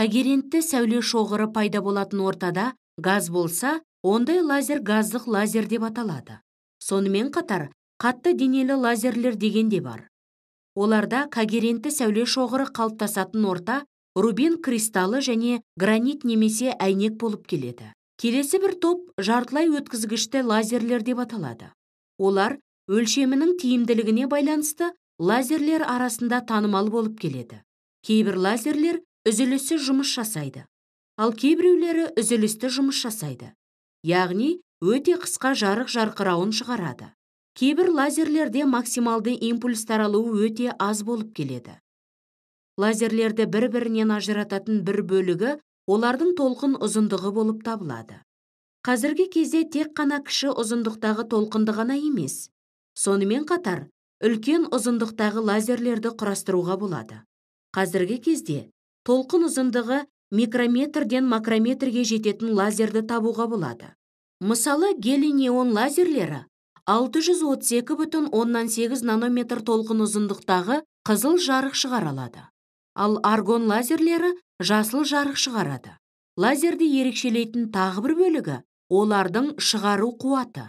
когерентті сәуле шоғыры пайда болатын ортада газ болса ондай лазер газдық лазер деп аталады сонымен қатар қатты денелі лазерлер деген де бар оларда когерентті сәуле шоғыры қалыптасатын орта рубин кристаллы және гранит немесе әйнек болып келеді келесі бір топ жартылай өткізгішті лазерлер деп аталады олар өлшемінің тиімділігіне байланысты лазерлер арасында танымал болып келеді кейбір лазерлер үзіліссіз жұмыс жасайды ал кейбіреулері үзілісті жұмыс жасайды яғни өте қысқа жарық жарқырауын шығарады кейбір лазерлерде максималды импульс таралуы өте аз болып келеді лазерлерді бір бірінен ажырататын бір бөлігі олардың толқын ұзындығы болып табылады қазіргі кезде тек қана кіші ұзындықтағы толқынды ғана емес сонымен қатар үлкен ұзындықтағы лазерлерді құрастыруға болады қазіргі кезде толқын ұзындығы микрометрден макрометрге жететін лазерді табуға болады мысалы гелинеон лазерлері бүтін сегіз нанометр толқын ұзындықтағы қызыл жарық шығара алады ал аргон лазерлері жасыл жарық шығарады лазерді ерекшелейтін тағы бір бөлігі олардың шығару қуаты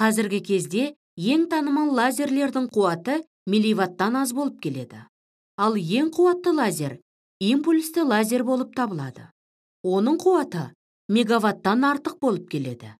қазіргі кезде ең танымал лазерлердің қуаты милливаттан аз болып келеді ал ең қуатты лазер импульсті лазер болып табылады оның қуаты мегаваттан артық болып келеді